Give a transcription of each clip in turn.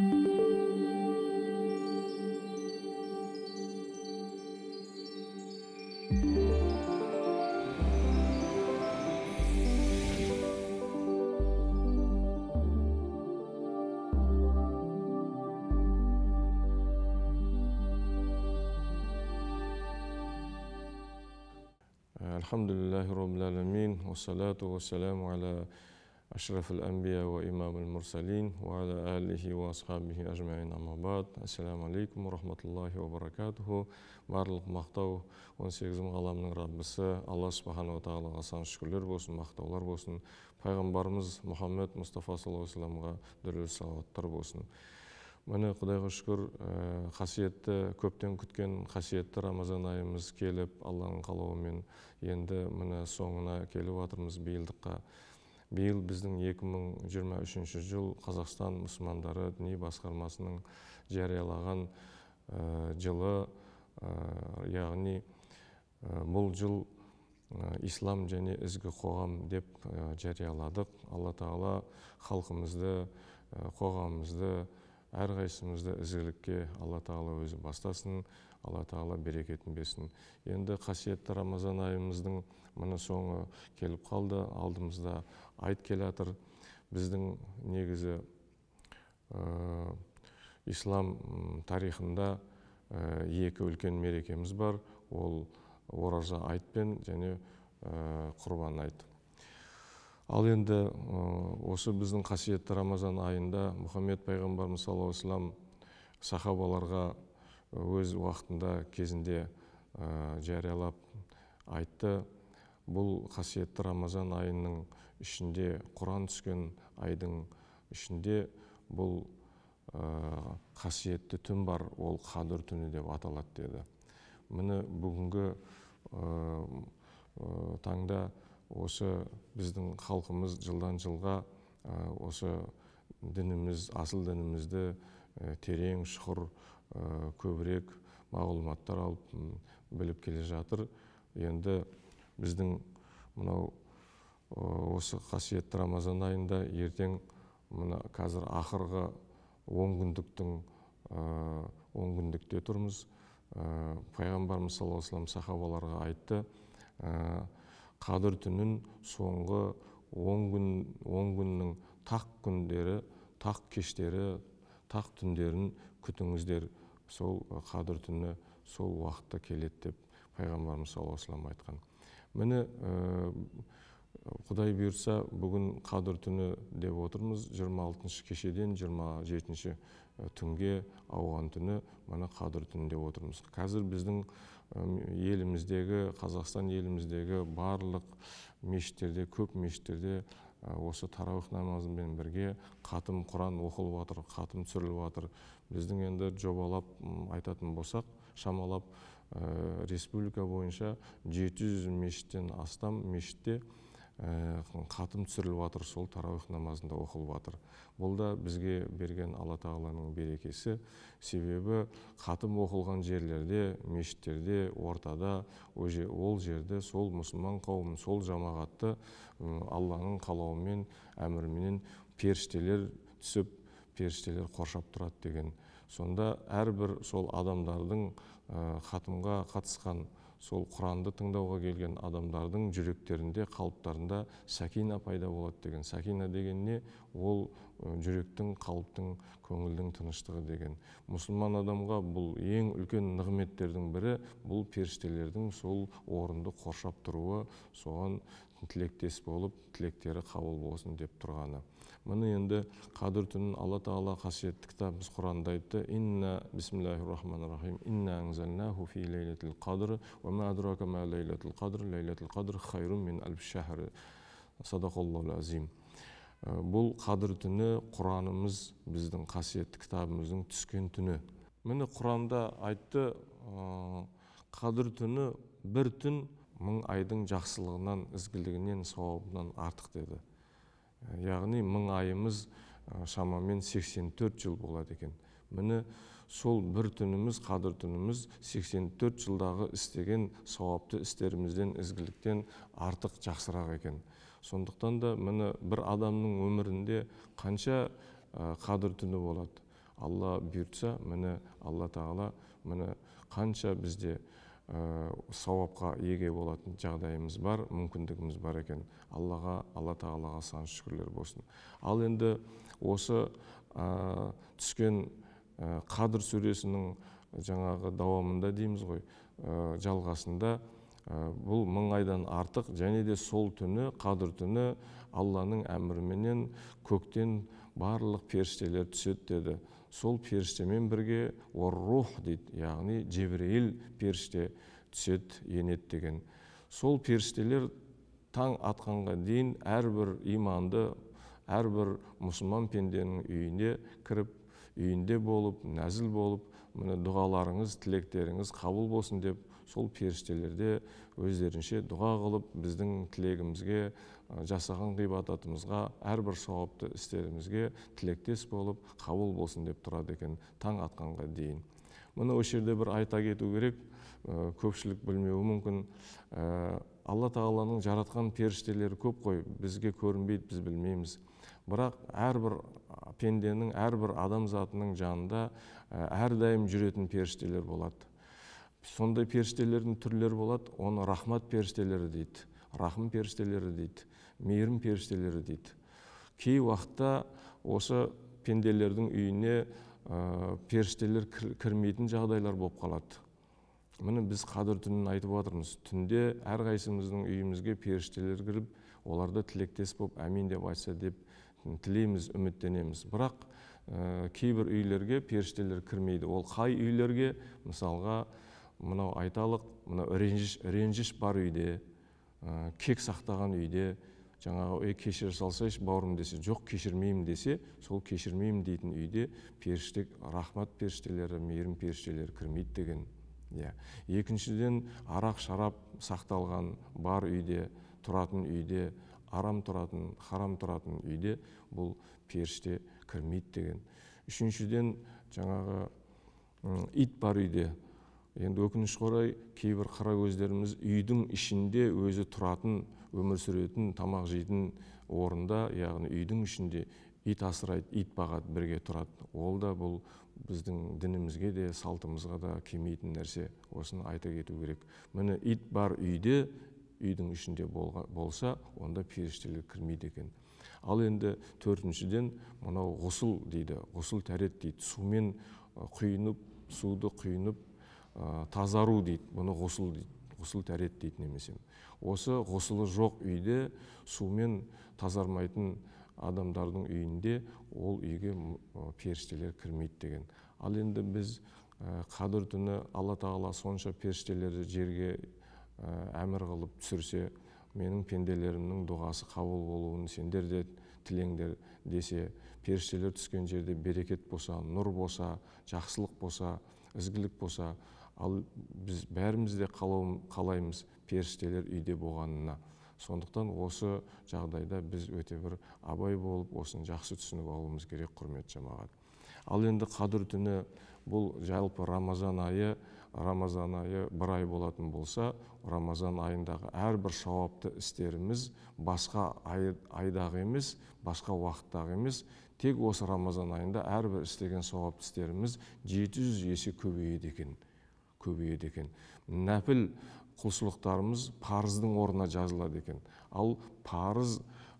الحمد لله رب العالمين والصلاة والسلام على أشرف الأنبياء وإمام المرسلين وعلى آله وأصحابه أجمعين барлық мақтау 18 ғаламның Раббысы алла субханала тағалаға сан шүкірлер болсын мақтаулар болсын пайғамбарымыз мұхаммед мұстафа саллаллаху алейхи вассаламға салауаттар болсын міне құдайға шүкір э, қасиетті көптен күткен қасиетті рамазан айымыз келіп алланың қалауымен енді міне соңына келіп жатырмыз биылдыққа биыл біздің 2023 жыл қазақстан мұсылмандары діни басқармасының жариялаған э, жылы э, яғни э, бұл жыл ислам және ізгі қоғам деп жарияладық алла тағала халқымызды қоғамымызды әрқайсымызды ізгілікке алла тағала өзі бастасын алла тағала берекетін берсін енді қасиетті рамазан айымыздың міне соңы келіп қалды алдымызда айт жатыр біздің негізі ә, ислам тарихында ә, екі үлкен мерекеміз бар ол ораза айт пен және ә, құрбан айт ал енді осы біздің қасиетті рамазан айында мұхаммед пайғамбарымыз саллаллаху алейхи сахабаларға өз уақытында кезінде ә, жариялап айтты бұл қасиетті рамазан айының ішінде құран түскен айдың ішінде бұл қасиетті түн бар ол қадір түні деп аталады деді міне бүгінгі таңда осы біздің халқымыз жылдан жылға осы дініміз асыл дінімізді терең шұқыр Э, көбірек мағлұматтар алып біліп келе жатыр енді біздің мынау осы қасиетті рамазан айында ертең мына қазір ақырғы он күндіктің э, он күндікте тұрмыз э, пайғамбарымыз саллаллаху алейhi сахабаларға айтты қадір түнін соңғы он күн он күннің тақ күндері тақ кештері тақ түндерін күтіңіздер сол қадір түні сол уақытта келеді деп пайғамбарымыз саллаллаху айтқан міне құдай бұйырса бүгін қадір түні деп отырмыз 26 кешеден 27 түнге ауған түні міне қадір түні деп отырмыз қазір біздің еліміздегі қазақстан еліміздегі барлық мешіттерде көп мешіттерде осы тарауих намазымен бірге қатым құран оқылып жатыр қатым түсіріліп жатыр біздің енді жобалап айтатын болсақ шамалап республика бойынша 700 мешіттен астам мешітте қатым э, түсіріліп жатыр сол тарауих намазында оқылып жатыр бұл да бізге берген алла тағаланың берекесі себебі қатым оқылған жерлерде мешіттерде ортада ол жерді сол мұсылман қауымын сол жамағатты алланың қалауымен әміріменен періштелер түсіп періштелер қоршап тұрады деген сонда әрбір сол адамдардың қатымға э, қатысқан сол құранды тыңдауға келген адамдардың жүректерінде қалыптарында сәкина пайда болады деген сәкина деген не ол жүректің қалыптың көңілдің тыныштығы деген мұсылман адамға бұл ең үлкен нығметтердің бірі бұл періштелердің сол орынды қоршап тұруы соған тілектес болып тілектері қабыл болсын деп тұрғаны міне енді қадір түнін алла тағала қасиетті кітабымыз құранда айтты инна бисмиллахи рахмани рахим инна анзалнаху фи лейлатил қадр ва ма адрака ма қадр қадр хайрун мин альф шахр садақаллаху азим э, бұл қадір түні құранымыз біздің қасиетті кітабымыздың түскен түні міне құранда айтты э, қадір түні бір түн мың айдың жақсылығынан ізгілігінен сауабынан артық деді яғни мың айымыз шамамен 84 жыл болады екен міне сол бір түніміз қадір түніміз 84 жылдағы істеген сауапты істерімізден ізгіліктен артық жақсырақ екен сондықтан да міне бір адамның өмірінде қанша қадір түні болады алла бұйыртса міне алла тағала міне қанша бізде Э, сауапқа еге болатын жағдайымыз бар мүмкіндігіміз бар екен аллаға алла тағалаға сан шүкірлер болсын ал енді осы ә, түскен ә, қадір сүресінің жаңағы дауамында дейміз ғой ә, жалғасында бұл мың айдан артық және де сол түні қадыр түні алланың әміріменен көктен барлық періштелер түседі деді сол періштемен бірге оррух дейді яғни жебірейіл періште түсет, енеді деген сол періштелер таң атқанға дейін әрбір иманды әрбір мұсылман пенденің үйіне кіріп үйінде болып нәзіл болып міне дұғаларыңыз тілектеріңіз қабыл болсын деп сол періштелерде өздерінше дұға қылып біздің тілегімізге Э, жасаған ғибадатымызға әрбір сауапты істерімізге тілектес болып қабыл болсын деп тұрады екен таң атқанға дейін міне осы жерде бір айта кету керек э, көпшілік білмеуі мүмкін э, алла тағаланың жаратқан періштелері көп қой бізге көрінбейді біз білмейміз бірақ әрбір пенденің әрбір адамзатының жанында әрдайым жүретін періштелер болады сондай періштелердің түрлері болады оны рахмат періштелері дейді рахым періштелері дейді мейірім періштелері дейді кей уақытта осы пенделердің үйіне ә, періштелер кірмейтін жағдайлар болып қалады міне біз қадір түнін айтып жатырмыз түнде әрқайсымыздың үйімізге періштелер кіріп оларды тілектес болып әмин деп айтса деп тілейміз үміттенеміз бірақ ә, кейбір үйлерге періштелер кірмейді ол қай үйлерге мысалға мынау айталық мынау реніш, бар үйде ә, кек сақтаған үйде жаңағы ей кешіре салсайшы бауырым десе жоқ кешірмеймін десе сол кешірмеймін дейтін үйде періште рахмат періштелері мейірім періштелері кірмейді деген иә екіншіден арақ шарап сақталған бар үйде тұратын үйде арам тұратын харам тұратын үйде бұл періште кірмейді деген үшіншіден жаңағы ит бар үйде енді өкінішке орай кейбір қаракөздеріміз үйдің ішінде өзі тұратын өмір сүретін тамақ жейтін орында яғни үйдің ішінде ит асырайды ит бағады бірге тұрады ол да бұл біздің дінімізге де салтымызға да келмейтін нәрсе осыны айта кету керек міне ит бар үйде үйдің ішінде болға, болса онда періштелер кірмейді екен ал енді төртіншіден мынау ғұсыл дейді ғұсыл тәрет дейді сумен құйынып суды құйынып Э, тазару дейді бұны ғұсыл дейді ғұсыл тәрет дейді немесе осы ғұсылы жоқ үйде сумен тазармайтын адамдардың үйінде ол үйге періштелер кірмейді деген ал енді біз э, қадір түні алла тағала сонша періштелерді жерге э, әмір қылып түсірсе менің пенделерімнің дұғасы қабыл болуын сендер де тілеңдер десе періштелер түскен жерде берекет болса нұр болса жақсылық болса ізгілік болса ал біз бәріміз де қалаймыз періштелер үйде болғанына сондықтан осы жағдайда біз өте бір абай болып осыны жақсы түсініп алуымыз керек құрметті жамағат ал енді қадір түні бұл жалпы рамазан айы рамазан айы бір ай болатын болса рамазан айындағы әрбір шауапты істеріміз басқа ай, айдағы емес басқа уақыттағы емес тек осы рамазан айында әрбір істеген сауапты істеріміз 700 есе көбейеді екен көбейеді екен нәпіл құлшылықтарымыз парыздың орнына жазылады екен ал парыз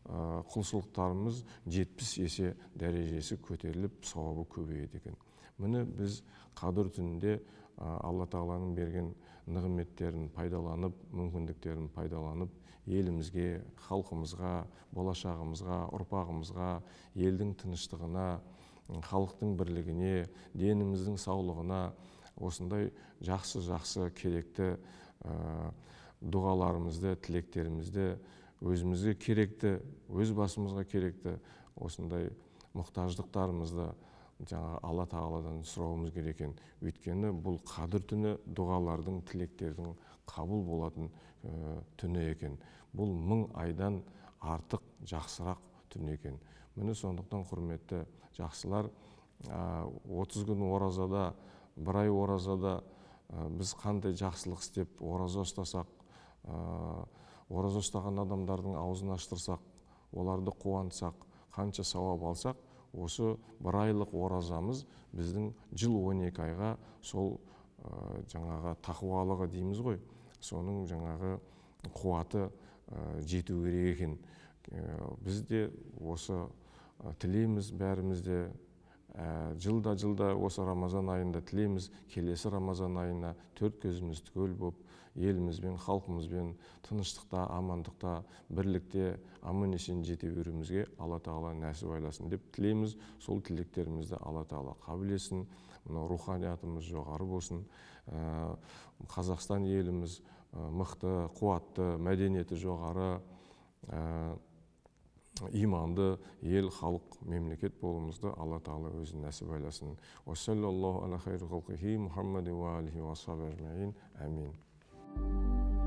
құлшылықтарымыз жетпіс есе дәрежесі көтеріліп сауабы көбейеді екен міне біз қадір түнінде алла тағаланың берген нығметтерін пайдаланып мүмкіндіктерін пайдаланып елімізге халқымызға болашағымызға ұрпағымызға елдің тыныштығына халықтың бірлігіне деніміздің саулығына осындай жақсы жақсы керекті ә, дұғаларымызды тілектерімізді өзімізге керекті өз басымызға керекті осындай мұқтаждықтарымызды жаңағы алла тағаладан сұрауымыз керек екен өйткені бұл қадір түні дұғалардың тілектердің қабыл болатын ә, түні екен бұл мың айдан артық жақсырақ түн екен міне сондықтан құрметті жақсылар 30 э, күн оразада бір ай оразада біз қандай жақсылық істеп ораза ұстасақ ораза ұстаған адамдардың аузын аштырсақ оларды қуантсақ қанша сауап алсақ осы бір айлық оразамыз біздің жыл 12 айға сол жаңағы тақуалығы дейміз ғой соның жаңағы қуаты жету керек екен біз осы тілейміз бәріміз Ә, жылда жылда осы рамазан айында тілейміз келесі рамазан айына төрт көзіміз түгел боп елімізбен халқымызбен тыныштықта амандықта бірлікте аман есен жете беруімізге алла тағала нәсіп айласын деп тілейміз сол тілектерімізді алла тағала қабыл етсін мынау руханиятымыз жоғары болсын ә, қазақстан еліміз ә, мықты қуатты мәдениеті жоғары иманды ел халық мемлекет болуымызды алла тағала өзі нәсіп айласын уассалаллаху ала хайр халқихи мухаммади уа алихи уасхаби әжмаин әмин